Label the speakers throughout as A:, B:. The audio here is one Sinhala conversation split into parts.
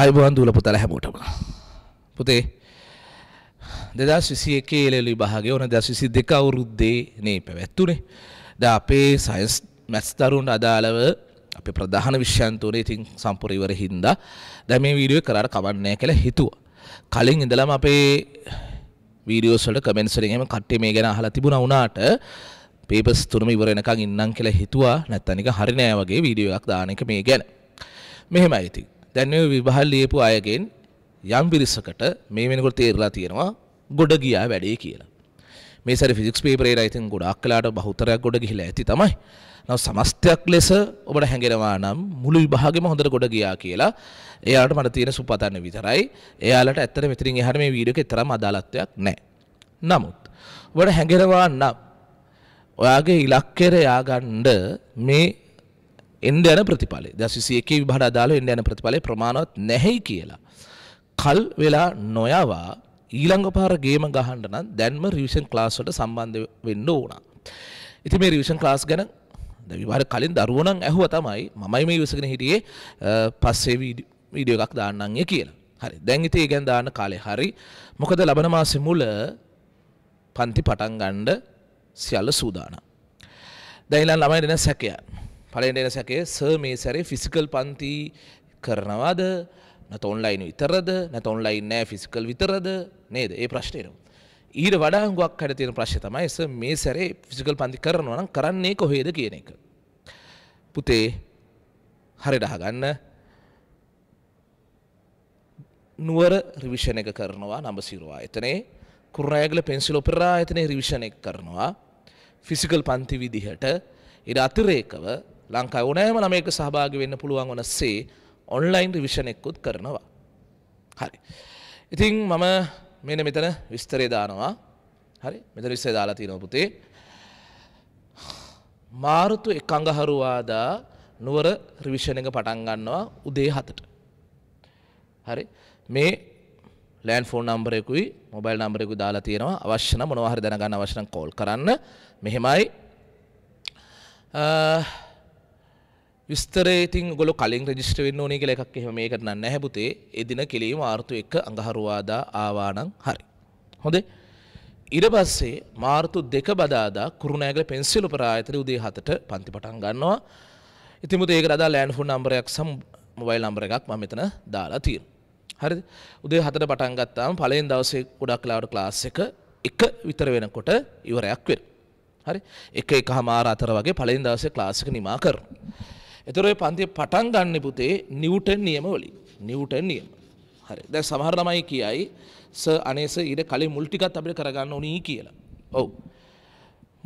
A: අයිබුවන් දූල පුතල හැමෝටම පුතේ දෙදා සිසි එකේ එලෙලි භාගය ඕන දස් විසි දෙක අවුරුද්දේ නේ පැවැත්තුනේ ද අපේ සයින්ස් මැස්තරුන් අදාළව අප ප්‍රධාන විශ්‍යන්තවනේ ඉතින් සම්පුරීවර හින්දා දැ මේ වීඩියෝ කරට කවන්නෑ කියලා හිතුව කලින් ඉඳලම අපේ වීඩියෝසල කමෙන්සරෙන්ම කට්ටේ මේ ගැන හලා තිබුණ වුණාට පේපස් තුනම ඉවරෙනකං ඉන්නම් කියලා හිතුවා නැත්තනික හරිනෑ වගේ වීඩියෝයක් දානක මේ ගැන මෙහෙම ඇති දැන් ඔය විභාග ලියපු අයගෙන් යම් පිරිසකට මේ වෙනකොට තේරලා තියෙනවා ගොඩ ගියා වැඩේ කියලා. මේ සැරේ ෆිසික්ස් පේපරේ ඉතින් ගොඩාක් කලාට බහුතරයක් ගොඩ ගිහිලා ඇති තමයි. නව සමස්තයක් ලෙස ඔබට හැඟෙනවා නම් මුළු විභාගෙම හොඳට ගොඩ ගියා කියලා එයාලට මට තියෙන සුපතන්න විතරයි. එයාලට ඇත්තට මෙතනින් එහාට මේ වීඩියෝ එකේ තරම් අදාළත්වයක් නැහැ. නමුත් ඔබට හැඟෙනවා නම් ඔයාගේ ඉලක්කයට ය아가න්න මේ එන්ඩ යන ප්‍රතිඵලය දසිසි එක විභාට අදාළ එන්ඩ යන ප්‍රතිඵලය ප්‍රමාණවත් නැහැයි කියලා. කල් වෙලා නොයවා ඊළඟ පාර ගේම ගහන්ඩ නම් දැන්ම රිවිෂන් ක්ලාස්වට සම්බන්ධ වෙන්න ඕනා. ඉති මේ රිවිෂන් ක්ලාස් ගැන විවාර කලින් දරුවනං ඇහුව තමයි මයි මේ විසගෙන හිටියේ පස්සේ වීඩියෝ එකක් දාන්නන්ය කියලා. හරි දැන්ගිත ඒ ගැන් දාන්න කාලේ හරි මොකද ලබන මාසෙ මුල පන්ති පටන් ගණ්ඩ සියල්ල සූදාන. දැයිලා ළමයි දෙන සැකයන්. පලෙන්ට එන සැකේ සර් මේ සැරේ ෆිසිකල් පන්ති කරනවාද නැත ඔන්ලයින් විතරද නැත ඔන්ලයින් නෑ ෆිසිකල් විතරද නේද ඒ ප්‍රශ්නයනවා. ඊට වඩා හුඟක් හට තියෙන ප්‍රශ්ය තමයි එස මේ සැරේ ෆිසිකල් පන්ති කරනවා නම් කරන්නේ කොහේද කියන එක. පුතේ හරි ඩහගන්න නුවර රිවිෂණ එක කරනවා නඹසිරුවා එතනේ කුරුණෑගල පෙන්සිල් ඔපෙරා එතනේ රිවිෂණ එක කරනවා ෆිසිකල් පන්ති විදිහට ඉර අතිරේකව ලංකායි ඕනෑම ළමයක සහභාගි වෙන්න පුළුවන් වන සේ ඔන්ලයින් රිවිෂන් එක්කුත් කරනවා. හරි. ඉතින් මම මෙන්න මෙතන විස්තරය දානවා. හරි මෙතන විස්තරය දාලා තියෙනවා පුතේ. මාර්තු එකඟහරුවාදා නුවර රිවිෂණ එක පටන් ගන්නවා උදේ 7ට. හරි. මේ ලෑන් ෆෝන් නම්බර එකකුයි මොබයිල් නම්බර එකකුයි දාලා තියෙනවා. අවශ්‍ය නම් මොනවා හරි දැනගන්න අවශ්‍ය නම් කෝල් කරන්න. මෙහෙමයි විස්තරේ ඉතින් ඔයගොල්ලෝ කලින් රෙජිස්ටර් වෙන්න ඕනේ කියලා එකක් එහෙම මේකට නම් නැහැ පුතේ. එදින කෙලීම ආර්තු 1 අඟහරුවාදා ආවා නම් හරි. හොඳේ. ඊට පස්සේ මාර්තු 2 බදාදා කුරුණෑගල පෙන්සිල් උපරායතන උදේ 7ට පන්ති පටන් ගන්නවා. ඉතින් මුතේ ඒකට අදාළ ලෑන්ඩ් ෆෝන් නම්බරයක් සම මොබයිල් නම්බර එකක් මම මෙතන දාලා තියෙනවා. හරිද? උදේ 7ට පටන් ගත්තාම පළවෙනි දවසේ ගොඩක් වෙලාවට ක්ලාස් එක 1 විතර වෙනකොට ඉවරයක් වෙනවා. හරි? 1 1 මාර අතර වගේ පළවෙනි දවසේ ක්ලාස් එක නිමා කරනවා. එතර ඔය පන්තිය පටන් ගන්න පුතේ නිව්ටන් නියම වලින් නිව්ටන් නියම. හරි. දැන් සමහර ළමයි කියයි සර් අනේ සර් ඊට කලින් මුල් ටිකත් අපිට කරගන්න ඕනි කියලා. ඔව්.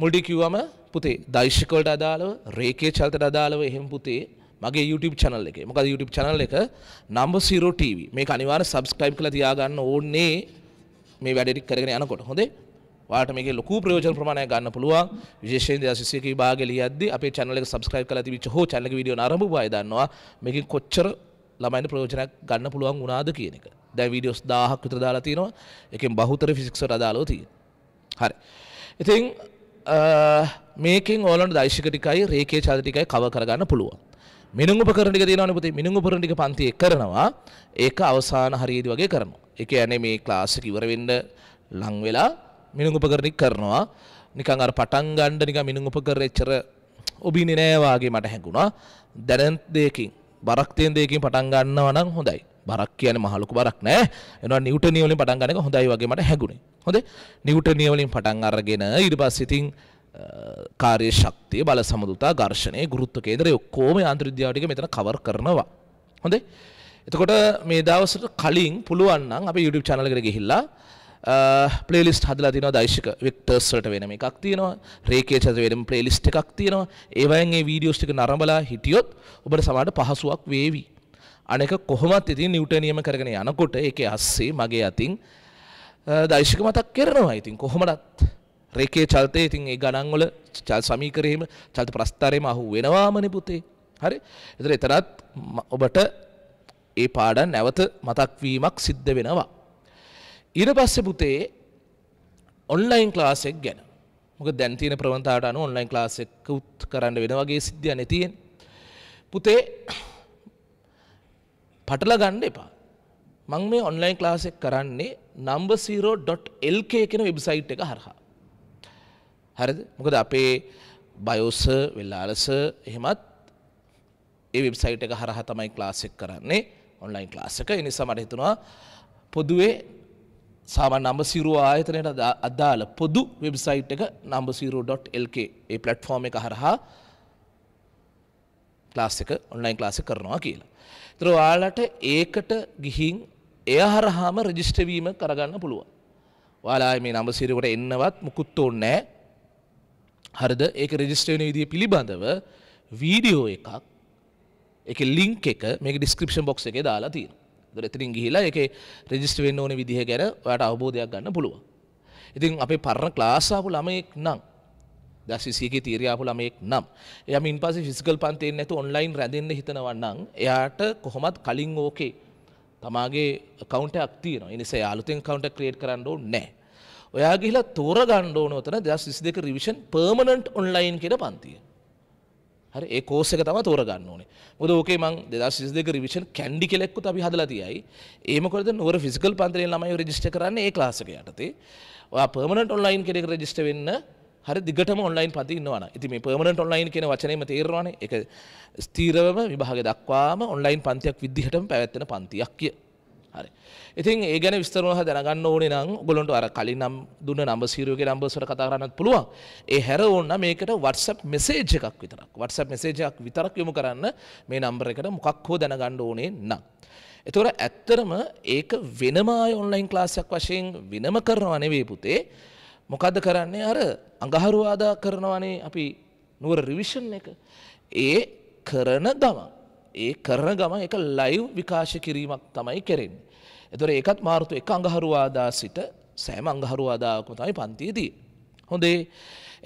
A: මුල් ටික කිව්වම පුතේ දෛශික වලට අදාළව, රේඛේ චලිතයට අදාළව එහෙම පුතේ මගේ YouTube channel එකේ. මොකද YouTube channel එක number 0 TV. මේක අනිවාර්ය subscribe කරලා තියාගන්න ඕනේ මේ වැඩ ටික කරගෙන යනකොට. හොඳේ? වාට මේක ලොකු ප්‍රයෝජන ප්‍රමාණයක් ගන්න පුළුවන් විශේෂයෙන් දසිසියක විභාගෙ ලියද්දී අපේ channel එක subscribe කරලා තිබිච්ච හෝ channel එක වීඩියෝ නරඹුවා අය දන්නවා මේකෙන් කොච්චර ළමයින්ට ප්‍රයෝජනයක් ගන්න පුළුවන් වුණාද කියන එක. දැන් වීඩියෝස් 1000ක් විතර දාලා තිනවා. එකෙන් බහුතර ෆිසික්ස් වලට අදාළව තියෙන. හරි. ඉතින් මේකෙන් ඕලන්ට දෛශික ටිකයි රේඛේ ඡාද ටිකයි cover කරගන්න පුළුවන්. මිනුම් උපකරණ ටික තියෙනවනේ පුතේ. මිනුම් උපකරණ ටික පන්තියේ කරනවා. ඒක අවසාන හරියේදී වගේ කරනවා. ඒ කියන්නේ මේ ක්ලාස් එක ඉවර වෙන්න ලං වෙලා මිනුගුපකරණි කරනවා නිකං අර පටන් ගණ්ඩ නික මිනුගුපකර එච්චර ඔබිනි නෑවාගේ මට හැඟුණා දැනන් දෙයකින් බරක්තියෙන් දෙයකින් පටන් ගන්නවා නම් හොඳයි බරක් කියන මහලුකු බරක් නෑ එනවා නිව්ටනිය වලින් පටන් ගන්න එක හොඳයි වගේ මට හැඟුණේ හොඳේ නිව්ටනිය වලින් පටන් අරගෙන ඊට පස්සේ ඉතින් කාර්ය ශක්තිය බල සමදුතා ඝර්ෂණය ගුරුත්ව කේන්දරය ඔක්කොම යාන්ත්‍රික විද්‍යාව ටික මෙතන කවර් කරනවා හොඳේ එතකොට මේ දවසට කලින් පුළුවන් නම් අපි YouTube channel එකට ගිහිල්ලා පලේලිස් හදලා තින දයිශක වෙක්ටර්ස්ලට වෙන එකක් තියෙනවා රේකේ චත වෙනම් පලේලිස්ට එකක් තියෙනවා ඒවයන්ගේ වීඩියෝස්ටික නරඹලා හිටියොත් ඔබට සමට පහසුවක් වේවි. අනෙක කොහොමත් ඉතින් නිවටනියම කරගෙන යනකොට එක අස්සේ මගේ අතින් දයිශක මතක් කරනවා ඉතින් කොහොමටත් රේකේ චල්තය ඉතින් ඒ ගණන්වල චල් සමීකරයීම චල්ත ප්‍රස්ථාරයම අහු වෙනවාමන පුතේ හරි එතර එතනත් ඔබට ඒ පාඩන් නැවත මතක්වීමක් සිද්ධ වෙනවා. ඉර පස්සෙ පුතේ ඔන්ලයින් ක්ලාසෙක් ගැන මොක දැන්තින ප්‍රවන්තාට අනු ඔන්ලයින් ලාසෙක් උත් කරන්න වෙන වගේ සිද්ධිය නැතියෙන් පුතේ පටල ගණ්ඩ එපා මං මේ ඔන්ලයින් ලාසෙක් කරන්නේ නම්බ0.lk කෙන වෙබ්සයිට් එක හරහා හරිද මොකද අපේ බයෝස වෙල්ලාලස එහෙමත් ඒ වෙබ්සයිට් එක හරහ තමයි ලාසෙක් කරන්නේ ඔන්ලයින් ලාසක එනිසා මට හිතුවා පොදුවේ සාමන් නම්බසිරුව ආයතනයට අදාළ පොදු වෙබ්සයිට් එක නම්බසිරුව.lk ඒ පලට්ෆෝර්ම් එක හරහා ලාස් එක ඔන්ලයින් ලාසි කරනවා කියලා. තර යාලට ඒකට ගිහින් එය හරහාම රජිස්ටවීම කරගන්න පුළුවන්. වාලා මේ නම්බසිරුවට එන්නවත් මුකුත් ඕන්නෑ හරිද ඒක රජිස්ට්‍රේන විදිය පිළිබඳව වීඩියෝ එකක් එක ලිංක් එක මේක ඩිස්ක්‍රපෂන් බොක්ස එක දාලා තියෙනවා. එතරින් ගිහිලා එක රෙජිස්ට වෙන්න ඕන විදිහ ගැන ඔයාට අවබෝධයක් ගන්න පුළුව. ඉතින් අපේ පරණ ක්ලාස්සාපු ළමයෙක් නම් දශිසියගේ තීරයාපු ළමයෙක් නම් යමින් පස ෆිසිකල් පන්තයෙන් නැතු ඔන්ලයින් රැඳන්න හිතනවන්නම් එයාට කොහොමත් කලින් ඕකේ තමාගේ කවන්ට අක්තියන නිසා යාලුතෙන් කවන්ට ක්‍රේට් කරන්නඩෝ නෑ. ඔයා ගිහිලා තෝර ගණ්ඩෝනොතන දස් සිසි දෙක රිවිෂන් පර්මණට් ඔන්ලයින් කෙන පන්තිය. හරි ඒ කෝස් එක තමයි තෝරගන්න ඕනේ. මොකද ඕකේ මං 2022 රිවිෂන් කැන්ඩි කෙලෙක්කුත් අපි හදලා තියයි. ඒ මොකද නුවර ෆිසිකල් පන්තිරේ ළමයි රෙජිස්ටර් කරන්නේ ඒ ක්ලාස් එක යටතේ. ඔයා පර්මනන්ට් ඔන්ලයින් කෙනෙක් රෙජිස්ටර් වෙන්න හරි දිගටම ඔන්ලයින් පති ඉන්නවා නම්. ඉතින් මේ පර්මනන්ට් ඔන්ලයින් කියන වචනේම තේරෙනවානේ. ඒක ස්ථිරවම විභාගය දක්වාම ඔන්ලයින් පන්තියක් විදිහටම පැවැත්වෙන පන්තියක් කිය. හරි ඉතින් ඒ ගැන විස්තරහ දැනගන්න ඕනේ නම් ගොලොන්ට අර කලින් නම් දුන්න නම්බසීරුවගේ නම්බසට කතා කරන්නත් පුළුවන් ඒ හැර ඕන්න මේකට වටසප් මෙසේජ් එකක් විතරක් වටසප් මෙසේජයක් විතරක් යොමු කරන්න මේ නම්බර එකට මොකක් හෝ දැනගන්න ඕනේ නම්. එතොර ඇත්තරම ඒක වෙනමා ඔන්ලයින් ක්ලාසයක් වශයෙන් වෙනම කරනවා නෙවේ පුතේ මොකද කරන්නේ අර අඟහරුවාදා කරනවනේ අපි නුවර රිවිෂන් එක ඒ කරන ගමන් ඒ කරන ගම එක ලයිව් විකාශ කිරීමක් තමයි කෙරෙන්. එතොර ඒකත් මාර්තු එක අඟහරුවාදා සිට සෑම අංගහරුවාදාකම තමයි පන්තියදී. හොඳේ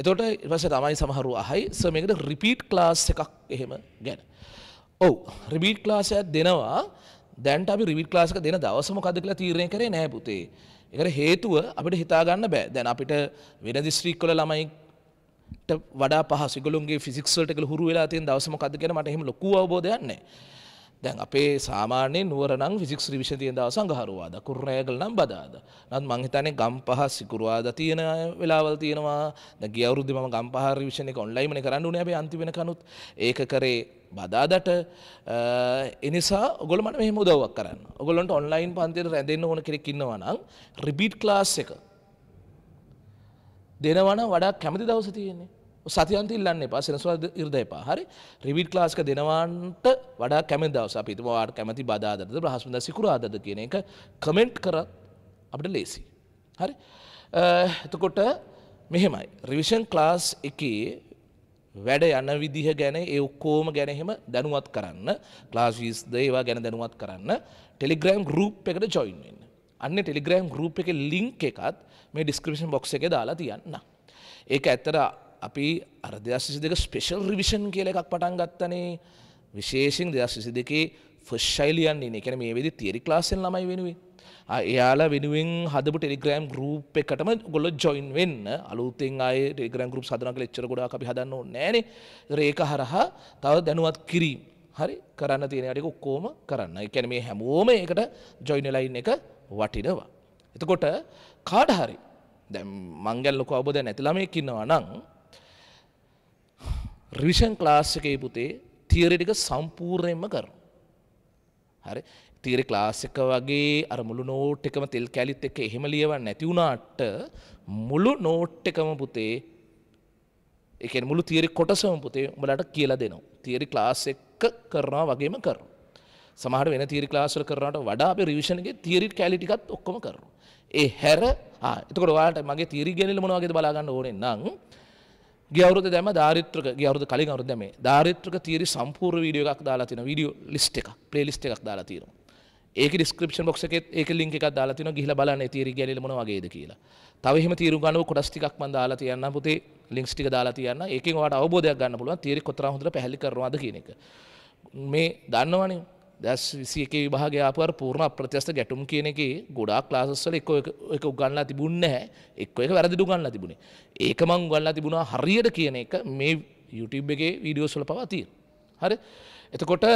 A: එතොට ඉවස තමයි සමහරු අහයි සමකට රිපීට් ක්ලාස් එකක් එහෙම ගැන. ඔවු රිබීට් ක්ලාසයක් දෙනවා දැන්ට අපි රිවිට් ලාසික දෙන දවසම කද කියලා තීරණය කරේ නෑ පුතේ. එකට හේතුව අපිට හිතාගන්න බෑ දැන් අපිට වෙන දිස්ත්‍රික්කොල ළමයි වඩා පහසිගලුන්ගේ ෆිසික්ස්වලටක හුරු වෙලා තින් දවසම කදගෙන මට එහෙම ලොකු අවබෝධයන්නේ දැන් අපේ සාමාන්‍ය නුවරනම් ෆිසික්ස් රිවිෂන් තියෙන දවස අඟහරුවාදා කුරුණෑගල නම් බදාදා. නමුත් මං හිතන්නේ ගම්පහ සිකුරුවාදා තියෙන වෙලාවල් තියෙනවා. දැන් ගිය අවුරුද්දේ මම ගම්පහ රිවිෂන් එක ඔන්ලයින්ම නේ කරන්න උනේ. හැබැයි අන්තිම වෙනකනුත් ඒක කරේ බදාදට ඒ නිසා ඔයගොල්ලෝ මට මෙහෙම උදව්වක් කරන්න. ඔයගොල්ලන්ට ඔන්ලයින් පන්තියට රැඳෙන්න ඕන කෙනෙක් ඉන්නවා නම් රිපීට් ක්ලාස් එක දෙනවන වඩා කැමති දවස තියෙන්නේ සතියන්ති ඉල්ලන්න එපා සෙනසුරාදා ඉරිදා එපා. හරි. රිවීට් ක්ලාස් එක දෙනවාන්ට වඩා කැමති දවස අපි හිතමු ඔයාලට කැමති බදාදාද බ්‍රහස්පතින්දා සිකුරාදාද කියන එක කමෙන්ට් කරත් අපිට ලේසි. හරි. එතකොට මෙහෙමයි. රිවිෂන් ක්ලාස් එකේ වැඩ යන විදිහ ගැන ඒ ඔක්කෝම ගැන එහෙම දැනුවත් කරන්න ක්ලාස් ෆීස් ද ඒවා ගැන දැනුවත් කරන්න ටෙලිග්‍රෑම් ගෲප් එකට ජොයින් වෙන්න. අන්න ටෙලිග්‍රෑම් ගරුප් එක ලිංක් එකත් මේ ඩිස්ක්‍රපෂන් බොක්ස එක දාලා තියන්න. ඒක ඇත්තර අපි අර්දශසි දෙක ස්පේෂල් රිවිෂන් කියල එකක් පටන් ගත්තනේ විශේෂෙන් දෙදශසි දෙකේ ෆස්්ශයිලියන් ඉන්න එකන මේ වෙදි තිරි ලාසෙන් ළමයි වෙනුවේ. එයාලා වෙනුවෙන් හදපු ටෙලිග්‍රෑම් ගරුප් එකටම ගොල ජොයින් වෙන්න අලුතෙන් අය ටෙග්‍රම් ගරුප් සදනක ලච්චර ගොඩා අපි හදන්න නෑන රේක හරහා තව දැනුවත් කිරීම. හරි කරන්න තියෙන අටික ඔක්කෝම කරන්න එකැන මේ හැමෝම එකට ජොයිනලයින් එක වටිනවා. එතකොට කාඩහරි දැ මංගැල් ලොක අවබෝධ නැතිලමයකින්නවා නං රිවිෂන් ක්ලාස්සිකයේ පුතේ තීරටික සම්පූර්ණයෙන්ම කරු. හරි තීරි ක්ලාසික වගේ අර මුළු නෝට් එකම තෙල් කැලිත් එක එහෙම ලියවන්න නැති වුණාට මුළු නෝට් එකම පුතේ එක මුළු තීරි කොටසම පුතේ උඹලට කියලා දෙනවා. තීරි ක්ලාස් එක කරනවා වගේම කරනවා. සමහර වෙන තීරි ක්ලාස්වල කරනට වඩා අපේ රිවිෂන්ගේ තීරි කැලිටිකත් ඔක්කොම කරනවා. ඒ හැර එතකොට ඔයාලට මගේ තීරි ගැනල මොනවගේද බලාගන්න ඕනේ නම් ගිය අවුරුද්ද දැම ධාරිත්‍රක ගිය අවුරුද්ද කලින් අවුරුද්ද මේ ධාරිත්‍රක තීරි සම්පූර්ණ වීඩියෝ එකක් දාලා තිනවා වීඩියෝ ලිස්ට් එකක් ප්ලේලිස්ට් එකක් දාලා තිනවා. ඒක ඩිස්ක්‍රිප්ෂන් බොක්ස් එකේ ඒක ලින්ක් එකක් දාලා තිනවා ගිහිල්ලා බලන්න ඒ තීරි ගැනල මොන වගේද කියලා. තව එහෙම තීරු ගන්නව කොටස් ටිකක් මම දාලා තියන්න පුතේ ලින්ක්ස් ටික දාලා තියන්න. ඒකෙන් ඔයාලට අවබෝධයක් ගන්න පුළුවන් තීරි කොතරම් හොඳට පැහැදිලි කරනවද කියන එක. මේ දන්නවනේ දැස් විසිය එක විභාගයාපර පූර්ණ ප්‍රතිස්ත ගැටුම් කියන එක ගොඩක් ලාසස්වල එක එක උගන්නලා තිබුන්න හැ එක් එක වැරදි දුගන්න තිබුණේ ඒක මං ගල්ලා තිබුණා හරියට කියන එක මේ YouTube එකේ වීඩියෝස්වල පවතිී හරි එතකොට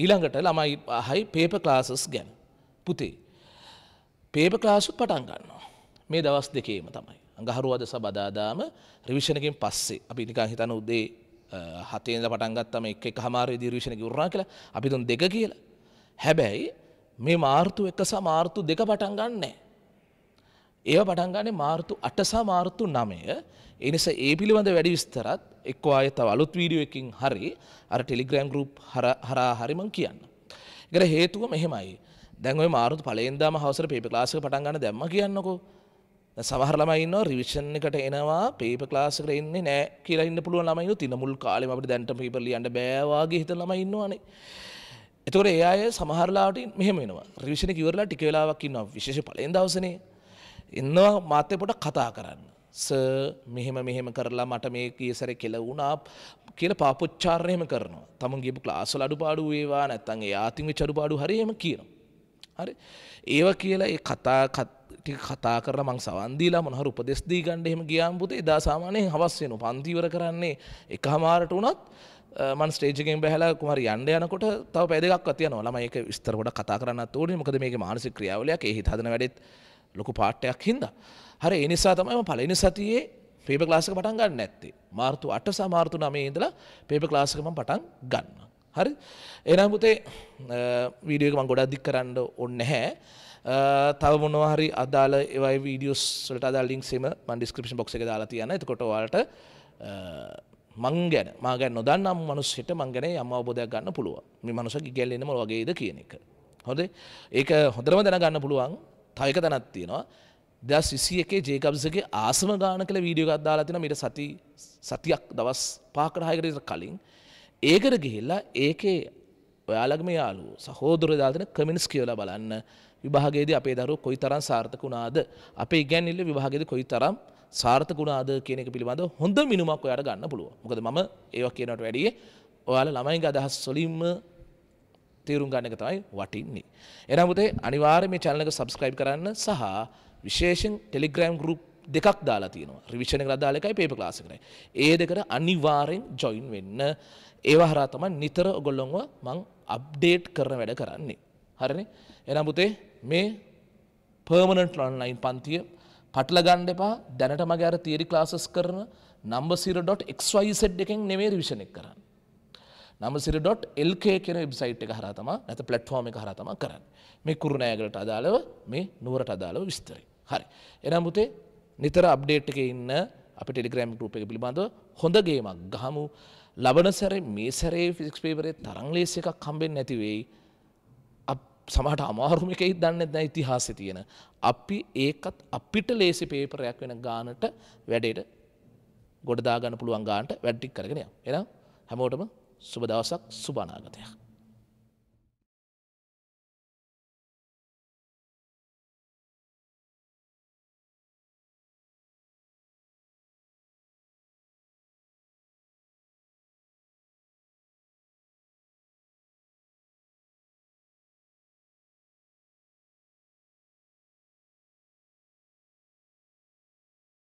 A: ඊළඟට ළමයි හයි පේප ක්ලාසස් ගැන පුතේ පේප ක්ලාසු පටන් ගන්නවා මේ දවස් දෙකේම තමයි අඟහරුවද සබදාදාම රිවිෂණකින් පස්සේ අපි නිකා හිතන උදේ හතේද පටන්ගත්තම එක එක හමාරය දිරීශණ ගුරා කියලා අපිතුන් දෙක කියලා. හැබැයි මේ මාර්තු එක සමාර්තු දෙක පටන් ගන්නෑ. ඒ පටන්ගන්නේ මාර්තු අටසා මාර්තු නමය එනිස ඒ පිළිබඳ වැඩි විස්තරත් එක්ව අයත අලුත් වීඩියුවකින් හරි අර ටෙලිග්‍රෑම් ගරුප් හරා හරිමං කියන්න. එකට හේතුව මෙහෙමයි. දැන්ව මාරුතු පලේන්දාම හවසර පේප ලාසක පටන්ගන්න දැම්ම කියන්නකෝ සමහර ළමයි ඉන්නවා රිවිෂන් එකට එනවා පේපර් ක්ලාස් එකට එන්නේ නැහැ කියලා ඉන්න පුළුවන් ළමයි ඉන්නවා තින මුල් කාලෙම අපිට දැන්ට පේපර් ලියන්න බෑ වාගේ හිතන ළමයි ඉන්නවනේ. එතකොට ඒ අය සමහර ලාවට මෙහෙම වෙනවා. රිවිෂන් එක ඉවරලා ටික වෙලාවක් ඉන්නවා විශේෂ පළවෙනි දවසනේ. ඉන්නවා මාත් පොඩක් කතා කරන්න. සර් මෙහෙම මෙහෙම කරලා මට මේ කීසරේ කෙල වුණා කියලා පාපොච්චාරණයම කරනවා. තමන් ගියපු ක්ලාස් වල අඩුපාඩු වේවා නැත්නම් එයා අතින් වෙච්ච අඩුපාඩු හරියම කියනවා. හරි. ඒව කියලා ඒ කතා ටික කතා කරලා මං සවන් දීලා මොන හරි උපදෙස් දී ගන්න එහෙම ගියාම පුතේ එදා සාමාන්‍යයෙන් හවස් වෙනවා පන්ති ඉවර කරන්නේ එකමාරට වුණත් මන් ස්ටේජ් එකෙන් බහැලා කුමාරි යන්න යනකොට තව පැය දෙකක්වත් යනවා ළමයි ඒක විස්තර ගොඩක් කතා කරන්නත් ඕනේ මොකද මේකේ මානසික ක්‍රියාවලියක් ඒ හිත හදන වැඩෙත් ලොකු පාඩයක් හින්දා හරි ඒ නිසා තමයි මම පළවෙනි සතියේ පේපර් ක්ලාස් එක පටන් ගන්න නැත්තේ මාර්තු 8 සහ මාර්තු 9 ඉඳලා පේපර් ක්ලාස් එක මම පටන් ගන්නවා හරි එහෙනම් පුතේ වීඩියෝ එක මම ගොඩක් දික් කරන්න ඕනේ නැහැ තව මොනවාහරි අදාල ඒවයි වීඩියෝස්ලට අදා ලිින්ක්සේම මන් ඩිස්ක්‍රපෂන් බොක් එක දාලා තියන එතකොටවාට මං ගැන මාගැන් නොදන්නම් මනුස්සෙට මංගැන යම අවබෝධයක් ගන්න පුළුව මේ මනුසකි ගැල්ලෙනම වගේද කියන එක. හොදේ ඒක හොඳරම දැන ගන්න පුළුවන් තයක තැනත් තියෙනවා දස් විසි එකේ ජේකබ්සගේ ආසම ගාන කළ වීඩියෝ ගත්දාලා තින මට සති සතියක් දවස් පාකරහයකට කලින් ඒකට ගිහිල්ලා ඒකේ ඔයාලගම යාලු සහෝදර දාතන කමිනිස් කියලා බලන්න විභාගේද අපේ දරු කොයි තරම් සාර්ථකුණාද අපේ ඉගැන්ල්ල විභාගෙද කොයි තරම් සාර්ථකුණාද කියනෙක පිළිබඳ හොඳ මිනුමක් ඔයාට ගන්න පුළුව මොකද ම ඒව කියනට වැඩිය ඔයාල ළමයිගේ අදහස් සොලින්ම තේරුම් ගන්න එක තමයි වටින්නේ. එනමුතේ අනිවාර්ය මේ චැනල එක සබස්ක්‍රයිබ් කරන්න සහ විශේෂෙන් ටෙලිග්‍රෑම් ගරුප් දෙකක් දාලා තියෙනවා රිවිෂණ එක දාලා එකයි පේපර් ක්ලාස් එකයි. ඒ දෙකට අනිවාර්යෙන් ජොයින් වෙන්න. ඒවා හරහා තමයි නිතර ඔයගොල්ලොන්ව මම අප්ඩේට් කරන වැඩ කරන්නේ. හරිනේ? එහෙනම් පුතේ මේ පර්මනන්ට් ඔන්ලයින් පන්තිය පටල ගන්න එපා. දැනට මගේ අර තියරි ක්ලාසස් කරන number0.xyz එකෙන් නෙමෙයි රිවිෂණ එක කරන්නේ. number0.lk කියන වෙබ්සයිට් එක හරහා තමයි නැත්නම් ප්ලැට්ෆෝම් එක හරහා තමයි කරන්නේ. මේ කුරුණෑගලට අදාළව මේ නුවරට අදාළව විස්තරය. හරි. එහෙනම් පුතේ නිතර අප්ඩේට් එක ඉන්න අප ටෙලිග්‍රම් රූප එක පිළිබඳ හොඳගේමක් ගහමු ලබන සැරේ මේ සැරේ ෆිසික්ස් පේපරේ තරං ලේසි එකක් හම්බෙන්නේ නැති වෙයි සමහට අමාරුම එකයි දන්න නැ ඉතිහාසෙ තියෙන අපි ඒකත් අපිට ලේසි පේපරයක් වෙන ගානට වැඩේට ගොඩදාගන්න පුළුවන් ගාන්ට වැඩ්ඩික් කරගෙනය එනම් හැමෝටම සුබ දවසක් සුබනාගතයක්